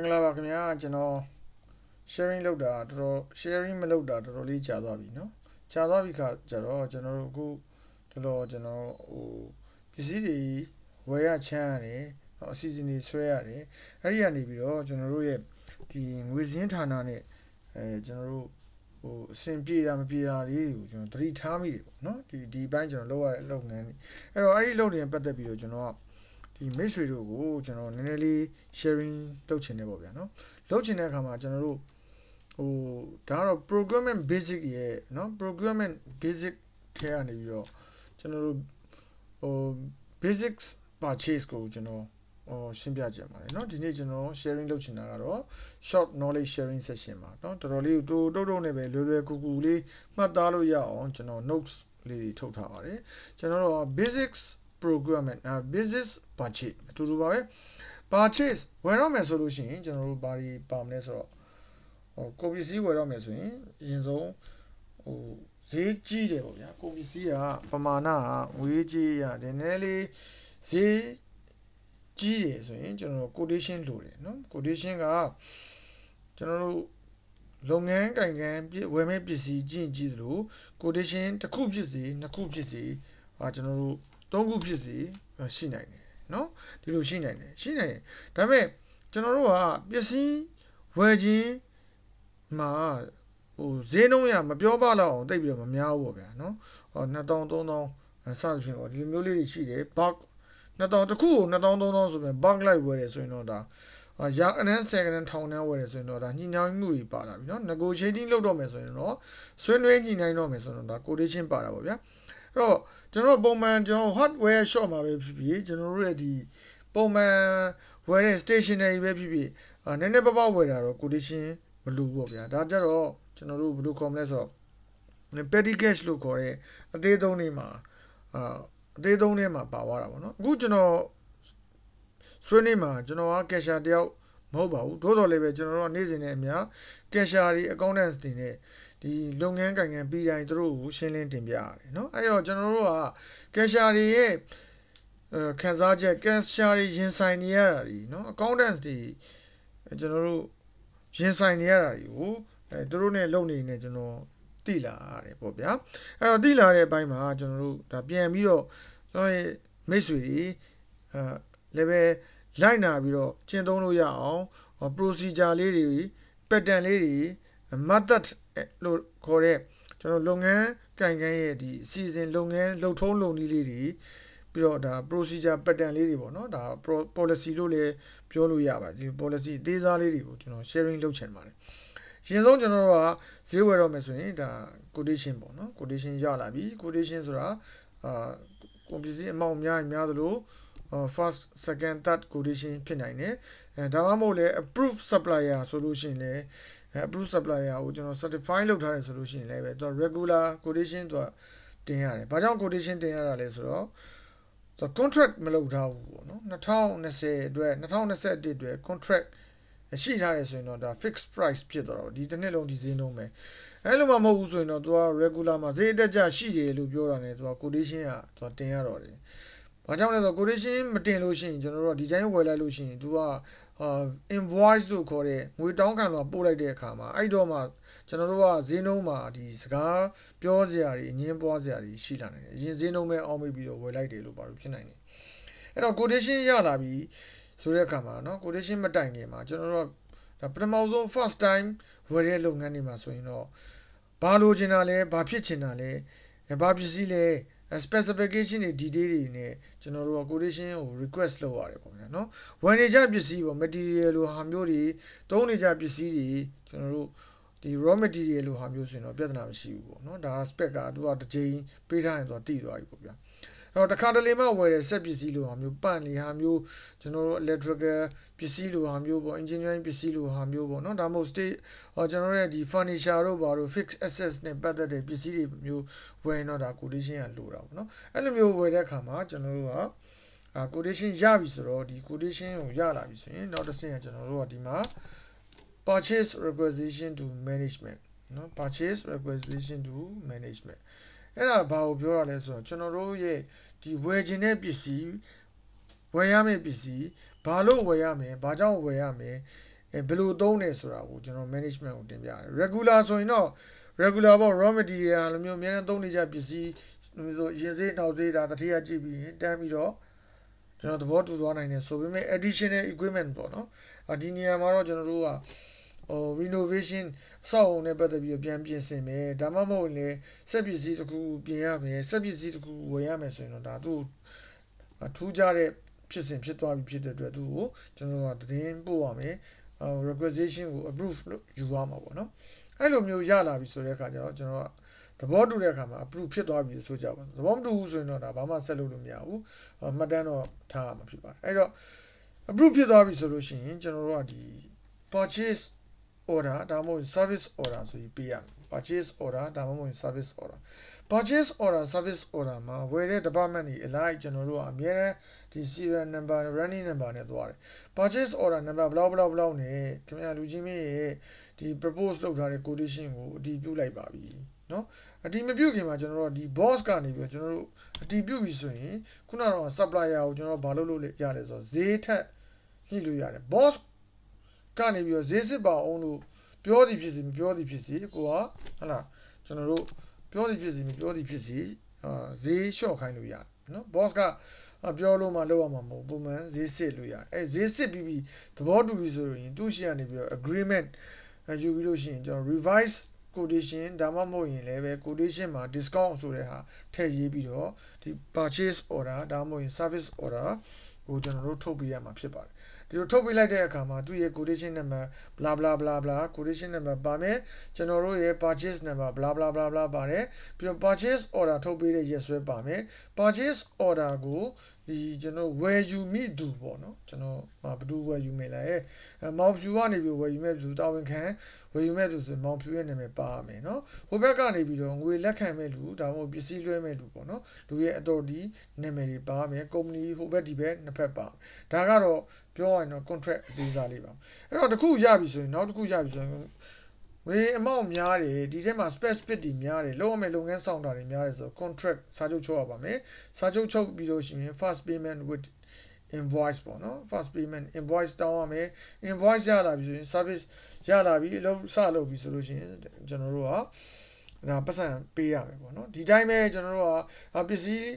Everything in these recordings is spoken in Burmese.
င်္ဂလာပါခင်ဗျာကျွန်တော် sharing လုပ်တာတော်တော် sharing မလုပ်တာတော်တော်လေးကြာသွားပြီเนาะကြာသွားပြီခါကျတော့ကျွန်တော်တို့အခုတော်တော်ကျွန်တော်ဟိုပစ္စည်းတွေဝယ်ရချမ်းရတယ်အစီအစဉ်တွေဆွဲရတယ်အဲ့ဒီကနေပြီးတော့ကျွန်တော်တို့ရဲ့ဒီငွေစင်းဌာနနဲ့အဲကျွန်တော်တို့ဟိုအဆင်ပြေတာမပြေတာလေးကိုကျွန်တော်သတိထားမိတယ်ပေါ့เนาะဒီဒီဘိုင်းကျွန်တော်လောက်ရတဲ့လုပ်ငန်းတွေအဲ့တော့အဲ့ဒီလုပ်နေပတ်သက်ပြီးတော့ကျွန်တော်ကဒီမိတ်ဆွေတို့ကိုကျွန်တော်နည်းနည်းလေး sharing လုပ်ချင်တယ်ပေါ့ဗျာနော်လုပ်ချင်တဲ့အခါမှာကျွန်တော်တို့ဟိုဒါကတော့ programming basic ရဲ့နော် programming basic ထဲကနေပြီးတော့ကျွန်တော်တို့ဟို basics purchase ကိုကျွန်တော်ဟိုရှင်းပြကြပါမယ်เนาะဒီနေ့ကျွန်တော် sharing လုပ်ချင်တာကတော့ short knowledge sharing session ပါเนาะတော်တော်လေးတိုးတုတ်တုတ်နဲ့ပဲလွယ်လွယ်ကူကူလေးမှတ်သားလို့ရအောင်ကျွန်တော် notes လေးတွေထုတ်ထားပါတယ်ကျွန်တော်တို့ basics procurement အဲ business purchase အတူတူပါပဲ purchase ဝယ်တော့မယ်ဆိုလို့ရှိရင်ကျွန်တော်တို့ဘာတွေပါမလဲဆိုတော့ဟိုကိုပစ္စည်းဝယ်တော့မယ်ဆိုရင်အရင်ဆုံးဟိုဈေးကြီးတယ်ပေါ့ဗျာကိုပစ္စည်းကပမာဏကငွေကြီးရတယ်နည်းနည်းလေးဈေးကြီးတယ်ဆိုရင်ကျွန်တော် quotation လိုတယ်နော် quotation ကကျွန်တော်တို့လုပ်ငန်းကင်ကန်းဝယ်မဲ့ပစ္စည်းကြည့်ကြည့်သလို quotation တစ်ခုဖြစ်စေနှစ်ခုဖြစ်စေဟာကျွန်တော်တို့၃ခုဖြစ်စီရှိနိုင်တယ်နော်ဒီလိုရှိနိုင်တယ်ရှိနိုင်တယ်ဒါပေမဲ့ကျွန်တော်တို့ကပစ္စည်းဝယ်ခြင်းမှာဟိုဈေးနှုန်းရမပြောပါတော့အောင်တိတ်ပြီးတော့မများဘူးပေါ့ဗျာနော်ဟော2000 3000စသဖြင့်ပေါ့ဒီလိုမျိုးလေးတွေရှိတယ် bug 2000တခုကို2000 3000ဆိုပြန် bug light ဝယ်တယ်ဆိုရင်တော့ဒါရာအနန်း10ကနန်းထောင်တန်းဝယ်တယ်ဆိုရင်တော့ဒါညှိနှိုင်းမှုတွေပါတာပြီနော် negotiating လုပ်တော့မယ်ဆိုရင်တော့ဆွေးနွေးညှိနှိုင်းတော့မယ်ဆိုရင်တော့ဒါ quotation ပါတာပေါ့ဗျာတော့ကျွန်တော်ပုံမှန်ကျွန်တော် hardware shop မှာပဲဖြစ်ဖြစ်ကျွန်တော်တို့ရဲ့ဒီပုံမှန်ဝယ်တဲ့ stationery ပဲဖြစ်ဖြစ်နည်းနည်းပပဝယ်တာတော့ quotation မလိုဘူးပေါ့ဗျာဒါကြတော့ကျွန်တော်တို့ဘယ်လိုခေါ်မလဲဆိုတော့ petty cash လို့ခေါ်တဲ့အသေးသုံးတွေမှာအာအသေးသုံးတွေမှာ ပါသွားတာပေါ့နော်အခုကျွန်တော်ဆွေးနွေးမှာကျွန်တော်က cashier တယောက်မဟုတ်ပါဘူးသို့တော်လည်းပဲကျွန်တော်တို့ကနေ့စဉ်နဲ့အများ cashier တွေ accountants တွေနဲ့ဒီလုပ်ငန်းကိုင်ငံ PI သူတို့ကိုရှင်းလင်းတင်ပြရတယ်เนาะအဲ့တော့ကျွန်တော်တို့ကကက်ရှာတွေရဲ့ခန်းစားချက်ကက်ရှာတွေရင်ဆိုင်နေရတာဒီเนาะ accountants တွေကျွန်တော်တို့ရင်ဆိုင်နေရတာဒီကိုအဲသူတို့ ਨੇ လုပ်နေနေကျွန်တော်တိလာရတယ်ပေါ့ဗျာအဲ့တော့တိလာတဲ့အပိုင်းမှာကျွန်တော်တို့ဒါပြန်ပြီးတော့ကျွန်တော်ရဲ့မိတ်ဆွေတွေအဲ level လိုက်နာပြီးတော့ကျင့်သုံးလို့ရအောင် procedure လေးတွေ pattern လေးတွေ method လို့ခေါ်တဲ့ကျွန်တော်လုပ်ငန်းကံကံရဲ့ဒီအစီအစဉ်လုပ်ငန်းလှုပ်ထုံးလုပ်နည်းလေးတွေပြီးတော့ဒါ procedure pattern လေးတွေပေါ့နော်ဒါ policy လို့လည်းပြောလို့ရပါတယ်ဒီ policy အသေးစားလေးတွေကိုကျွန်တော် sharing လုပ်ချင်ပါတယ်ရှင်ဆုံးကျွန်တော်တို့ကဈေးဝယ်တော့မယ်ဆိုရင်ဒါ quotation ပေါ့နော် quotation ရလာပြီ quotation ဆိုတာအာကွန်ပျူတာအမောင့်များ များသလို first second third quotation ဖြစ်နိုင်တယ်အဲဒါမှမဟုတ်လည်း approve supplier ဆိုလို့ရှိရင်လည်း approve supplier ကိုကျွန်တော် certify လုပ်ထားတယ်ဆိုလို့ရှိရင်လည်းပဲသူက regular quotation သူကတင်ရတယ်။ဘာကြောင့် quotation တင်ရတာလဲဆိုတော့သူ contract မလုပ်ထားဘူးပေါ့နော်2020အတွက်2021အတွက် contract ရှိထားတယ်ဆိုရင်တော့ဒါ fixed price ဖြစ်တော့ဒီတစ်နှစ်လုံးဒီဈေးနှုန်းပဲအဲ့လိုမှမဟုတ်ဘူးဆိုရင်တော့သူက regular မှာဈေးအတက်ကျရှိတယ်လို့ပြောတာ ਨੇ သူက quotation ကသူကတင်ရတော့တယ်ဘာကြောင့်လဲဆိုတော့ quotation မတင်လို့ရှိရင်ကျွန်တော်တို့ကဒီ chain ဝယ်လိုက်လို့ရှိရင် तू က invoice လို့ခေါ်တဲ့ငွေတောင်းခံလွှာပို့လိုက်တဲ့အခါမှာအဲ့တော့မှကျွန်တော်တို့ကဈေးနှုန်းမှာဒီစကားပြောစရာတွေအငင်းပွားစရာတွေရှိလာနိုင်တယ်။အရင်ဈေးနှုန်းပဲအောင်းမိပြီးတော့ဝယ်လိုက်တယ်လို့ပါလို့ဖြစ်နိုင်တယ်။အဲ့တော့ quotation ရလာပြီးဆိုတဲ့အခါမှာနော် quotation မတိုင်ခင်မှာကျွန်တော်တို့ကပထမဆုံး first time ဝယ်တဲ့လုပ်ငန်းတွေမှာဆိုရင်တော့ဘာလိုချင်တာလဲဘာဖြစ်ချင်တာလဲဘာပစ္စည်းလဲ specification တွေ detail တွေနဲ့ကျွန်တော်တို့က quotation ကို request လုပ်ရတယ်ပေါ့ဗျာနော်ဝယ်နေကြပစ္စည်းပေါ့ material လိုဟာမျိုးတွေသုံးနေကြပစ္စည်းတွေကျွန်တော်တို့ဒီ raw material လိုဟာမျိုးဆိုရင်တော့ပြဿနာမရှိဘူးပေါ့နော်ဒါ spec ကသူကတစ်ကြိမ်ပေးထားရင်သူကတည်သွားပြီပေါ့ဗျာတော့တခါတလေမှဝယ်တဲ့စက်ပစ္စည်းလိုဟာမျိုးပန့်လေဟာမျိုးကျွန်တော်တို့ electrical ပစ္စည်းလိုဟာမျိုးပေါ့ engineering ပစ္စည်းလိုဟာမျိုးပေါ့နော်ဒါမှမဟုတ် state ကျွန်တော်တို့ရဲ့ဒီ furniture တို့ဘာလို့ fixed assets နဲ့ပတ်သက်တဲ့ပစ္စည်းတွေမျိုးဝယ်ရင်တော့ဒါ quotation ကလိုတာပေါ့နော်အဲ့လိုမျိုးဝယ်တဲ့အခါမှာကျွန်တော်တို့ကအာ quotation ရပြီဆိုတော့ဒီ quotation ကိုရလာပြီဆိုရင်နောက်တစ်ဆင့်ကကျွန်တော်တို့ကဒီမှာ purchase requisition to management နော် purchase requisition to management အဲ့ဒါဘာကိုပြောရလဲဆိုတော့ကျွန်တော်တို့ရဲ့ဒီဝယ်ခြင်းတဲ့ပစ္စည်းဝယ်ရမယ့်ပစ္စည်းဘာလို့ဝယ်ရမယ်ဘာကြောင့်ဝယ်ရမယ်အဲဘယ်လိုသုံးတယ်ဆိုတာကိုကျွန်တော် management ကိုတင်ပြတယ် regular ဆိုရင်တော့ regular ပေါ့ raw material လိုမျိုးအများနဲ့သုံးနေကြပစ္စည်းဆိုရင်စေးနောက်စေးဒါတတိယကြည့်ပြီးရင်တန်းပြီးတော့ကျွန်တော်သဘောတူသွားနိုင်တယ်ဆိုပေမဲ့ additional equipment ပေါ့နော်ဒီနေရာမှာတော့ကျွန်တော်တို့ကဟို renovation အဆောက်အအုံနဲ့ပတ်သက်ပြီးတော့ပြန်ပြင်ဆင်မယ်ဒါမှမဟုတ်လည်းစက်ပစ္စည်းတစ်ခုပြင်ရမယ်စက်ပစ္စည်းတစ်ခုဝယ်ရမယ်ဆိုရင်တော့ဒါသူ့ထူးခြားတဲ့ဖြစ်စဉ်ဖြစ်သွားပြီဖြစ်တဲ့အတွက်သူ့ကိုကျွန်တော်ကတင်ပို့ရမယ် requisition ကို approve လို့ယူရမှာပေါ့နော်အဲ့လိုမျိုးရလာပြီဆိုတဲ့အခါကျတော့ကျွန်တော်ကသဘောတူတဲ့အခါမှာ approve ဖြစ်သွားပြီဆိုကြပါသဘောမတူဘူးဆိုရင်တော့ဒါဘာမှဆက်လုပ်လို့မရဘူးမှတ်တမ်းတော့ထားရမှာဖြစ်ပါတယ်အဲ့တော့ approve ဖြစ်သွားပြီဆိုလို့ရှိရင်ကျွန်တော်တို့ကဒီ purchase order ဒါမှမဟုတ် service order ဆိုပြီးပေးရမယ် purchase order ဒါမှမဟုတ် service order purchase order service order မှာဝယ်တဲ့ department ကြီးအလိုက်ကျွန်တော်တို့ကအများနဲ့ဒီ serial number running number နဲ့သွားတယ် purchase order number ဘလောက်ဘလောက်ဘလောက်နဲ့ခင်ဗျာလူချင်းမင်းရဲ့ဒီ propose လုပ်ထားတဲ့ quotation ကိုအတည်ပြုလိုက်ပါပြီเนาะအတည်မပြုခင်မှာကျွန်တော်တို့ဒီ boss ကနေပြီးကျွန်တော်တို့အတည်ပြုပြီဆိုရင်ခုနကတော့ supplier ကိုကျွန်တော်တို့ဘာလုပ်လို့ရလဲဆိုတော့ဈေးထက်ညှိလို့ရတယ် boss ကနေပြီးတော့ဈေးစစ်ပါအောင်လို့ပြောသည်ဖြစ်စီမပြောသည်ဖြစ်စီကိုကဟုတ်လားကျွန်တော်တို့ပြောသည်ဖြစ်စီမပြောသည်ဖြစ်စီအာဈေးလျှော့ခိုင်းလို့ရတယ်နော် boss ကပြောလို့မှလောက်ရမှာမဟုတ်ပုံမှန်ဈေးစစ်လို့ရတယ်အဲဈေးစစ်ပြီးပြီးသဘောတူပြီဆိုရင်သူ့ရှေ့ကနေပြီးတော့ agreement ယူပြီးလို့ရှိရင်ကျွန်တော် revise quotation ဒါမှမဟုတ်ရင်လည်းပဲ quotation မှာ discount ဆိုတဲ့ဟာထည့်ရေးပြီးတော့ဒီ purchase order ဒါမှမဟုတ်ရင် service order ကိုကျွန်တော်တို့ထုတ်ပေးရမှာဖြစ်ပါတယ်ဒီလိုထုတ်ပေးလိုက်တဲ့အခါမှာသူ့ရဲ့ quotation number blah blah blah blah quotation number ပါမယ်ကျွန်တော်တို့ရဲ့ purchase number blah blah blah blah ပါတယ်ပြီးတော့ purchase order ထုတ်ပေးတဲ့ရက်စွဲပါမယ် purchase order ကိုဒီကျွန်တော် where you meet သူပေါ့နော်ကျွန်တော်မှာဘယ်သူ where you meet လဲအဲ mount view ကနေပြီး where you meet သူတာဝန်ခံ where you meet သူဆို mount view ရဲ့နာမည်ပါရမယ်နော်ဟိုဘက်ကနေပြီးတော့ငွေလက်ခံမဲ့လူဒါမှမဟုတ်ပစ္စည်းလွှဲမဲ့လူပေါ့နော်လူရဲ့ authority နာမည်တွေပါရမယ် company ဟိုဘက်ဒီဘက်နှစ်ဖက်ပါဒါကတော့ပြောရရင်တော့ contract အသေးစားလေးပါအဲ့တော့တစ်ခုရပြီဆိုရင်နောက်တစ်ခုရပြီဆိုရင်ဝေအမောက်များတယ်ဒီထဲမှာ space pit တွေများတယ်လုပ်ရမယ့်လုပ်ငန်းဆောင်တာတွေများတယ်ဆိုတော့ contract စာချုပ်ချုပ်ရပါမယ်စာချုပ်ချုပ်ပြီးလို့ရှိရင် first payment with invoice ပေါ့နော် first payment invoice တောင်းရမယ် invoice ရလာပြီဆိုရင် service ရလာပြီအလုပ်စလုပ်ပြီဆိုလို့ရှိရင်ကျွန်တော်တို့ကဒါပတ်စံပေးရမယ်ပေါ့နော်ဒီတိုင်းပဲကျွန်တော်တို့ကပစ္စည်း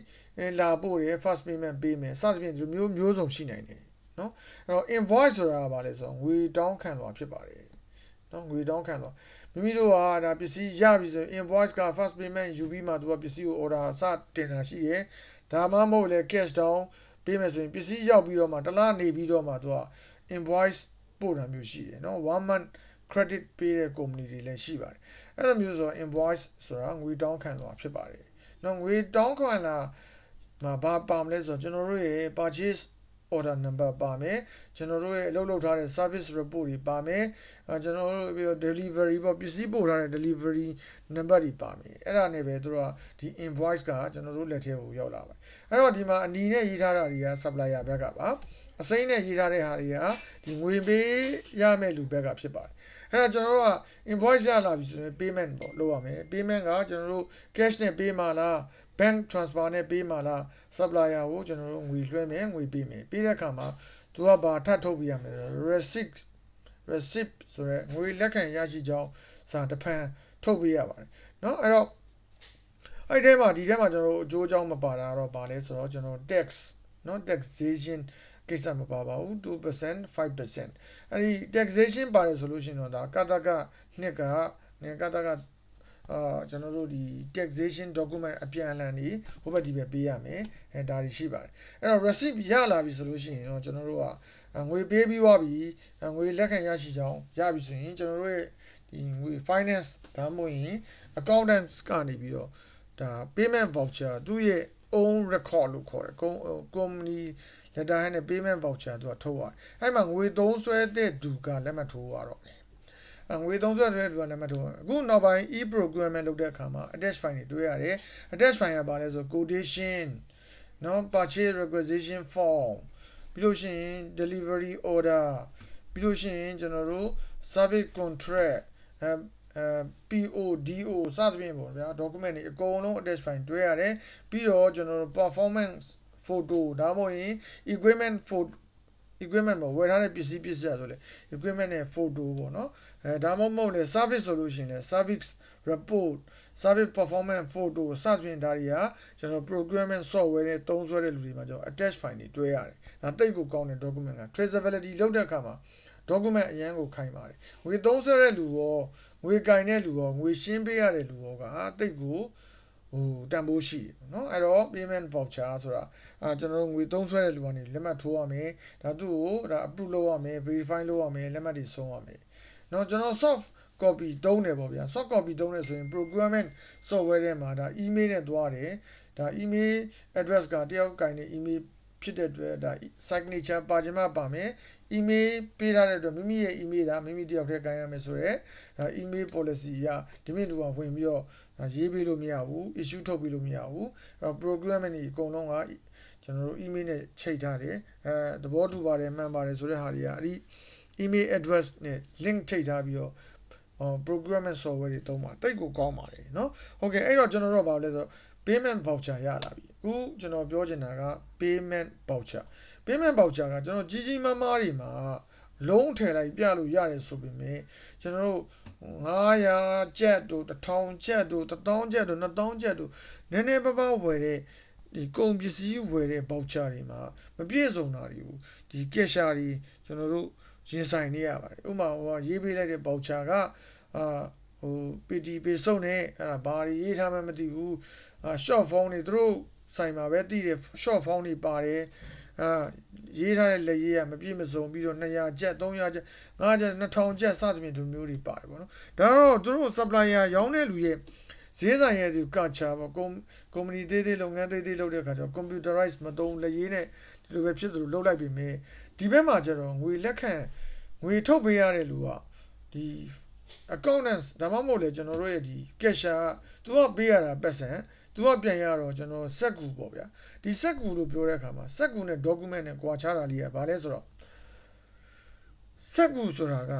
လာပို့တယ် first payment ပေးမယ်စသဖြင့်ဒီလိုမျိုးမျိုးစုံရှိနိုင်တယ်နော်အဲ့တော့ invoice ဆိုတာကဘာလဲဆိုတော့ငွေတောင်းခံလွှာဖြစ်ပါတယ်နော်ငွေတောင်းခံလွှာမိမိတို့ကဒါပစ္စည်းရပြီဆိုရင် invoice က first payment ယူပြီးမှသူကပစ္စည်းကို order စတင်တာရှိရဲ့ဒါမှမဟုတ်လေ cash down ပေးမယ်ဆိုရင်ပစ္စည်းရောက်ပြီးတော့မှတစ်လနေပြီးတော့မှသူက invoice ပို့တာမျိုးရှိတယ်နော် one month credit ပေးတဲ့ company တွေလည်းရှိပါတယ်အဲ့လိုမျိုးဆို invoice ဆိုတာငွေတောင်းခံလွှာဖြစ်ပါတယ်နော်ငွေတောင်းခံလာမှာဘာပါမလဲဆိုတော့ကျွန်တော်တို့ရဲ့ purchase order number ပါမယ်ကျွန်တော်တို့ရဲ့အလုပ်လုပ်ထားတဲ့ service report တွေပါမယ်အဲကျွန်တော်တို့ပြီးတော့ delivery ပေါ့ပစ္စည်းပို့ထားတဲ့ delivery number တွေပါမယ်အဲ့ဒါနဲ့ပဲတို့ကဒီ invoice ကကျွန်တော်တို့လက်ထဲကိုရောက်လာပါတယ်အဲ့တော့ဒီမှာအနီနဲ့ရေးထားတာတွေက supplier ဘက်ကပါအစိမ်းနဲ့ရေးထားတဲ့ဟာတွေကဒီငွေပေးရမယ့်လူဘက်ကဖြစ်ပါတယ်အဲ့ဒါကျွန်တော်တို့က invoice ရလာပြီဆိုရင် payment ပေါ့လုပ်ရမယ် payment ကကျွန်တော်တို့ cash နဲ့ပေးမှလား bank transfer နဲ့ပေးမှလား supplier ကိုကျွန်တော်တို့ငွေလွှဲမယ်ငွေပေးမယ်ပေးတဲ့အခါမှာသူကဘာထပ်ထုတ်ပြရမလဲ receipt receipt ဆိုရဲငွေလက်ခံရရှိကြောင်းစာတစ်ဖန်ထုတ်ပြရပါတယ်เนาะအဲ့တော့အဲ့ဒီမှာဒီထဲမှာကျွန်တော်အကျိုးအကြောင်းမပါတာတော့ဗာလဲဆိုတော့ကျွန်တော် tax เนาะ taxation ကိစ္စမပါပါဘူး2% 5%အဲ့ဒီ taxation ပါတယ်ဆိုလို့ရှိရင်တော့ဒါကတကနှစ်ကနင်ကတကအာကျွန်တော်တို့ဒီ taxation document အပြန်အလှန်နေဟိုဘက်ဒီဘက်ပေးရမယ်အဲဒါတွေရှိပါတယ်အဲ့တော့ receipt ရလာပြီဆိုလို့ရှိရင်တော့ကျွန်တော်တို့ကငွေပေးပြီးွားပြီငွေလက်ခံရရှိကြောင်းရပြီဆိုရင်ကျွန်တော်တို့ရဲ့ဒီငွေ finance ဒါမှမဟုတ်ရင် accountants ကနေပြီးတော့ဒါ payment voucher သူ့ရဲ့ own record လို့ခေါ်တယ်ကုမ္ company letter နဲ့ payment voucher သူကထုတ်ရတယ်အဲ့မှာငွေသုံးစွဲတဲ့သူကလက်မှတ်ထိုးရတော့တယ်ငွေသုံးဆွဲဆိုတဲ့သူကနံပါတ်2အခုနောက်ပိုင်း e programming လုပ်တဲ့အခါမှာ attach file တွေတွေ့ရတယ် attach file ကဘာလဲဆို quotation နော် purchase requisition form ပြီးလို့ရှိရင် delivery order ပြီးလို့ရှိရင်ကျွန်တော်တို့ service contract အဲ PODO စသဖြင့်ပေါ့ဗျာ document တွေအကုန်လုံး attach file တွေ့ရတယ်ပြီးတော့ကျွန်တော်တို့ performance photo ဒါမှမဟုတ်ရင် equipment photo equipment မှာဝယ်ထားတဲ့ပစ္စည်းပစ္စည်းဆိုလဲ equipment နဲ့ photo ပေါ့နော်အဲဒါမှမဟုတ်လဲ service ဆိုလို့ရှိရင်လဲ service report service performance photo စသဖြင့်ဒါတွေကကျွန်တော် programming software နဲ့သုံးစွဲတဲ့လူတွေမှာကျွန်တော် attach file တွေတွဲရတယ်ဒါတိတ်ကိုကောင်းတဲ့ document က traceability လုပ်တဲ့အခါမှာ document အရန်ကိုခိုင်းပါတယ်ငွေသုံးစွဲတဲ့လူရောငွေကင်တဲ့လူရောငွေရှင်းပေးရတဲ့လူရောကတိတ်ကိုဟိုတန်ဖိုးရှိเนาะအဲ့တော့ payment voucher ဆိုတာအာကျွန်တော်တို့ငွေသုံးဆွဲတဲ့လူကနေလက်မှတ်ထိုးရမယ်ဒါသူ့ကိုဒါ approve လုပ်ရမယ် verify လုပ်ရမယ်လက်မှတ်တွေဆုံးရမယ်เนาะကျွန်တော် soft copy တုံးတယ်ပေါ့ဗျာ soft copy တုံးတယ်ဆိုရင် programming software ထဲမှာဒါ email နဲ့သွားတယ်ဒါ email address ကတယောက်ကင်တဲ့ email ဖြစ်တဲ့အတွက်ဒါ signature ပါခြင်းမပါမယ် email ပေးထားတဲ့အတွက်မိမိရဲ့ email ဒါမိမိတယောက်တည်းကိုင်ရမယ်ဆိုတော့ဒါ email policy ကဒီမိတူအောင်ဝင်ပြီးတော့ရေးပေးလို့မရဘူး issue ထုတ်ပေးလို့မရဘူးအဲ program တွေအကုန်လုံးကကျွန်တော်တို့ email နဲ့ချိန်ထားတယ်အဲသဘောတူပါတယ်မှန်ပါတယ်ဆိုတဲ့ဟာတွေကအဲဒီ email address နဲ့ link ချိန်ထားပြီးတော့ programming software တွေတုံးပါတိတ်ကိုကောင်းပါတယ်เนาะဟုတ်ကဲ့အဲ့တော့ကျွန်တော်တို့ကဘာလဲဆိုတော့ payment voucher ရလာပြီအခုကျွန်တော်ပြောချင်တာက payment voucher payment voucher ကကျွန်တော်ကြီးကြီးမားမားတွေမှာလုံးထယ်လိုက်ပြလို့ရတယ်ဆိုပေမဲ့ကျွန်တော်တို့900ကျပ်တို့1000ကျပ်တို့1000ကျပ်တို့2000ကျပ်တို့နည်းနည်းပါးပါးဝယ်တဲ့ဒီကုန်ပစ္စည်းဝယ်တဲ့ voucher တွေမှာမပြည့်စုံတာတွေကိုဒီ cash တွေကျွန်တော်တို့ရင်ဆိုင်နေရပါတယ်ဥပမာဟိုရေးပေးလိုက်တဲ့ voucher ကအာဟို PT ပေးစုံနဲ့အဲ့ဒါဘာတွေရေးထားမှမသိဘူးအာ short form တွေသူတို့ဆိုင်မှာပဲတိတယ် short form တွေပါတယ်အာရေးထားတဲ့လက်ရေးကမပြည့်မစုံပြီးတော့200ကျပ်300ကျပ်500ကျပ်2000ကျပ်စသဖြင့်ဒီမျိုးတွေပါတယ်ပေါ့နော်ဒါတော့သူတို့ supplier ရောင်းတဲ့လူရဲ့ဈေးဆိုင်ရဲ့ဒီ culture ပေါ့ကုမ္ကုမ္ပဏီသေးသေးလုပ်ငန်းသေးသေးလုပ်တဲ့အခါကျတော့ computerize မသုံးလက်ရေးနဲ့ဒီလိုပဲဖြစ်သလိုလုပ်လိုက်ပြီမြင်ဒီဘက်မှာကျတော့ငွေလက်ခံငွေထုတ်ပေးရတဲ့လူကဒီ accountants ဒါမှမဟုတ်လေကျွန်တော်တို့ရဲ့ဒီ cashier ကသူကပေးရတာပတ်စံသူကပြန်ရတော့ကျွန်တော်စက်ကူပေါ့ဗျာဒီစက်ကူလို့ပြောတဲ့အခါမှာစက်ကူနဲ့ document နဲ့ကွာခြားတာလေးကဘာလဲဆိုတော့စက်ကူဆိုတာက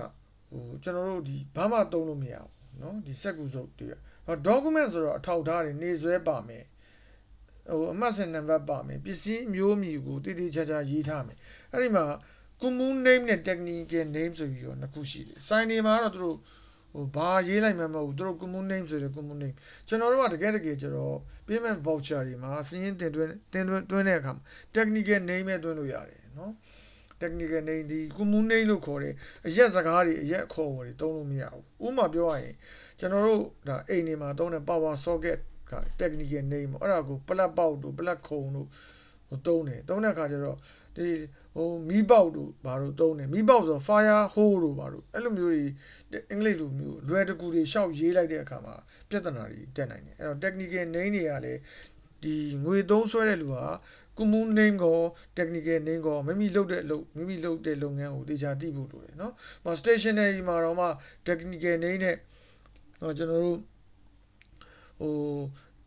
ဟိုကျွန်တော်တို့ဒီဘာမှသုံးလို့မရဘူးเนาะဒီစက်ကူစုပ်တွေဟော document ဆိုတော့အထောက်အထားတွေနေဆွဲပါမယ်ဟိုအမှတ်စဉ်နံပါတ်ပါမယ်ပစ္စည်းမျိုးမျိုးကိုတိတိကျကျရေးထားမယ်အဲ့ဒီမှာ common name နဲ့ technical name ဆိုပြီးတော့နှစ်ခုရှိတယ် sign နေမှာတော့သူတို့ဟိုဘာရေးလိုက်မှမဟုတ်ဘူးသူတို့ common name ဆိုတဲ့ common name ကျွန်တော်တို့ကတကယ်တကယ်ကျတော့ payment voucher တွေမှာစာရင်းတင်သွင်းတင်သွင်းတွင်းတဲ့အခါမှာ technical name နဲ့တွင်းလို့ရတယ်နော် technical name ဒီ common name လို့ခေါ်တယ်အရက်စကားတွေအရက်ခေါ်ဝေါ်တွေသုံးလို့မရဘူးဥပမာပြောရရင်ကျွန်တော်တို့ဒါအိမ်တွေမှာသုံးတဲ့ power socket က technical name ပေါ့အဲ့ဒါကို plug box တို့ plug ခုံတို့ဟိုသုံးတယ်သုံးတဲ့အခါကျတော့ဒီဟိုမီးပေါက်တို့ဘာလို့သုံးတယ်မီးပေါက်ဆို fire hole တို့ဘာလို့အဲ့လိုမျိုးတွေအင်္ဂလိပ်လိုမျိုးလွယ်တကူတွေရှောက်ရေးလိုက်တဲ့အခါမှာပြဿနာတွေတက်နိုင်တယ်အဲ့တော့ technical name တွေကလည်းဒီငွေသုံးဆွဲတဲ့လူဟာ common name ကို technical name ကိုမိမိလုပ်တဲ့အလုပ်မိမိလုပ်တဲ့လုပ်ငန်းကိုတေချာသိဖို့လိုတယ်เนาะ။မ stationery မှာတော့မှ technical name နဲ့တော့ကျွန်တော်တို့ဟို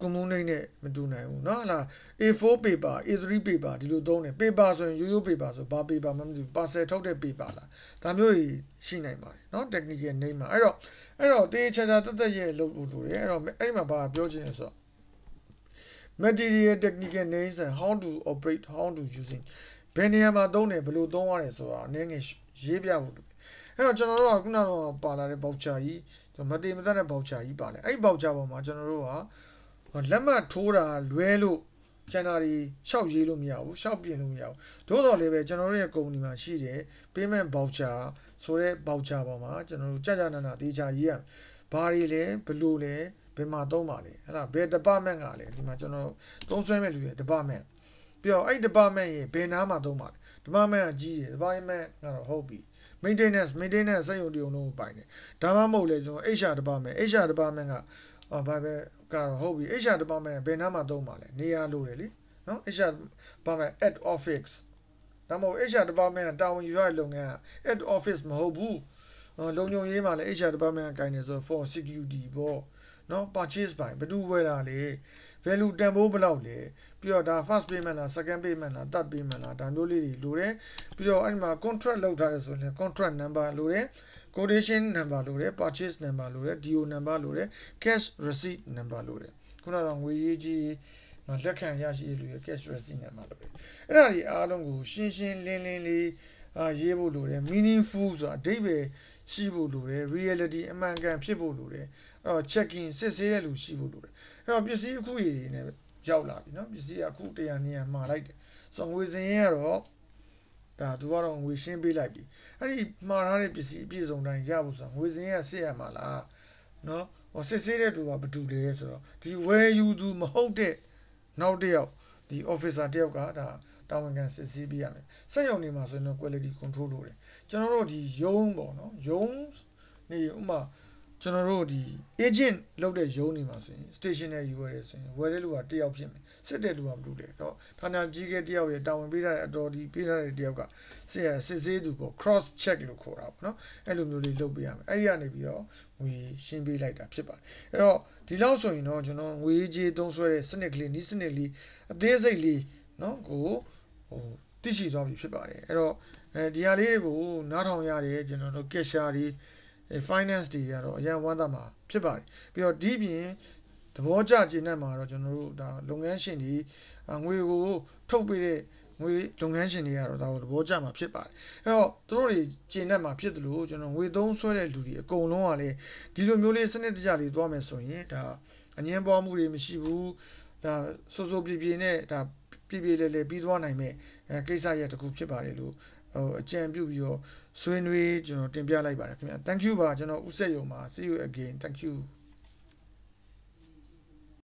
component နဲ့မတူနိုင်ဘူးเนาะလား A4 paper A3 paper ဒီလိုသုံးတယ် paper ဆိုရင်ရိုးရိုး paper ဆိုဘာ paper မှမသိဘူး parcel ထုတ်တဲ့ paper လားဒါမျိုးကြီးရှိနိုင်ပါတယ်เนาะ technical name မှာအဲ့တော့အဲ့တော့တေးချာချာတက်တက်ရဲ့လုပ်လို့ရတယ်အဲ့တော့အဲ့မှာဘာပြောချင်လဲဆိုတော့ material technical names and how to operate how to using ဘယ်နေရာမှာသုံးတယ်ဘယ်လိုသုံးရတယ်ဆိုတာအနည်းငယ်ရေးပြဖို့ဲ့တော့ကျွန်တော်တို့ကခုနကပါလာတဲ့ voucher ကြီးမတည်မတတ်တဲ့ voucher ကြီးပါတယ်အဲ့ voucher ပေါ်မှာကျွန်တော်တို့ကလက်မှတ်ထိုးတာလွဲလို့ကျန်တာတွေရှောက်ရေးလို့မရဘူးရှောက်ပြင်လို့မရဘူးသို့တော်လည်းပဲကျွန်တော်တို့ရဲ့ကုမ္ပဏီမှာရှိတဲ့ payment voucher ဆိုတဲ့ voucher ပေါ်မှာကျွန်တော်တို့ကြာကြာနာနာတေချာရေးရမယ်ဘာတွေလဲဘလို့လဲဘယ်မှာသုံးပါလဲအဲ့ဒါဘယ် department ကလဲဒီမှာကျွန်တော်သုံးဆွဲမဲ့လူရဲ့ department ပြီးတော့အဲ့ department ရဲ့ဘယ်နားမှာသုံးပါလဲ department ကကြီးတယ် department ကတော့ဟုတ်ပြီ maintenance maintenance စက်ရုံတရုံလုံးကိုပိုင်တယ်ဒါမှမဟုတ်လေကျွန်တော် HR department HR department ကဘာပဲဟကတော့ဟုတ်ပြီ HR department ဘယ်နားမှာသုံးပါလဲနေရာလို့တယ်လीနော် HR department at office ဒါမှမဟုတ် HR department ကတာဝန်ယူရတဲ့လုပ်ငန်းက at office မဟုတ်ဘူးလုံခြုံရေးမှာလည်း HR department ကကင်တယ်ဆို for security ပေါ့နော် purchase by ဘယ်သူဝယ်တာလဲ value တန်ဖိုးဘယ်လောက်လဲပြီးတော့ဒါ first payment လား second payment လား third payment လားဒါမျိုးလေးတွေလိုတယ်ပြီးတော့အဲ့ဒီမှာ contract လောက်ထားရဆိုရင် contract number လိုတယ် quotation number လိုတယ် purchase number လိုတယ် DO number လိုတယ် cash receipt number လိုတယ်ခုနကငွေရေးကြီးနော်လက်ခံရရှိရလို့ cash receipt number လိုတယ်အဲ့ဒါဒီအားလုံးကိုရှင်းရှင်းလင်းလင်းလေးအာရေးဖို့လိုတယ် meaningful ဆိုတာအဓိပ္ပာယ်ရှိဖို့လိုတယ် reality အမှန်ကန်ဖြစ်ဖို့လိုတယ်အဲ့တော့ check in စစ်ဆေးရလို့ရှိဖို့လိုတယ်အဲ့တော့ပစ္စည်းအခုရည်နေရောက်လာပြီနော်ပစ္စည်းကအခု100နေရမှာလိုက်တယ်ဆိုတော့ငွေစင်ရင်ကတော့ဒါသူကတော့ငွေရှင်းပေးလိုက်ပြီအဲ့ဒီမှားထားတဲ့ပစ္စည်းအပြည့်စုံတိုင်းရဖို့ဆိုတာငွေစင်းရဆက်ရမှာလားနော်ဟောစစ်ဆေးတဲ့သူကဘာတူလဲဆိုတော့ဒီ where you do မဟုတ်တဲ့နောက်တစ်ယောက်ဒီ officer တယောက်ကဒါတာဝန်ခံစစ်ဆေးပေးရမယ်စက်ရုံနေမှာဆိုရင်တော့ quality control လုပ်တယ်ကျွန်တော်တို့ဒီယုံပေါ့နော်ယုံနေဥမာကျွန်တော်တို့ဒီ agent လောက်တဲ့ရုံးနေမှာဆိုရင် stationary ဝယ်ရဲဆိုရင်ဝယ်တဲ့လူကတယောက်ဖြစ်မယ်စစ်တဲ့လူကမလုပ်တယ်တော့ဌာနကြီးကတယောက်ရဲ့တာဝန်ပေးထားတဲ့အတော်ဒီပေးထားတဲ့တယောက်ကစစ်ရစစ်ဆေးသူပေါ့ cross check လို့ခေါ်တာပေါ့နော်အဲ့လိုမျိုးလေးလုပ်ပေးရမယ်အဲ့ဒီကနေပြီးတော့ငွေရှင်းပေးလိုက်တာဖြစ်ပါတယ်အဲ့တော့ဒီလောက်ဆိုရင်တော့ကျွန်တော်ငွေကြေးသုံးဆွဲတဲ့စနစ်ကလေးနီးစနစ်လေးအသေးစိတ်လေးနော်ကိုဟိုသိရှိသွားပြီဖြစ်ပါတယ်အဲ့တော့အဲဒီဟာလေးကိုနားထောင်ရတယ်ကျွန်တော်တို့ cashier တွေ finance တွေကတော့အရန်ဝမ်းသာမှာဖြစ်ပါတယ်ပြီးတော့ဒီပြင်သဘောကျကျေနပ်မှာတော့ကျွန်တော်တို့ဒါလုပ်ငန်းရှင်တွေငွေကိုထုတ်ပေးတဲ့ငွေလုပ်ငန်းရှင်တွေကတော့ဒါကိုသဘောကျမှာဖြစ်ပါတယ်အဲတော့သူတို့တွေကျေနပ်မှာဖြစ်တယ်လို့ကျွန်တော်ငွေသုံးဆွဲတဲ့လူတွေအကုန်လုံးကလည်းဒီလိုမျိုးလေးစနစ်တကျလေးသွားမယ်ဆိုရင်ဒါအငင်းပွားမှုတွေမရှိဘူးဒါစိုးစိုးပြေပြေနဲ့ဒါပြေပြေလေးလေးပြီးသွားနိုင်မဲ့အဲကိစ္စရတစ်ခုဖြစ်ပါတယ်လို့ဟိုအကြံပြုပြီးတော့ဆွေးနွေးကျွန်တော်တင်ပြလိုက်ပါတယ်ခင်ဗျာ thank you ပါကျွန်တော်ဦးဆက်ယုံပါ see you again thank you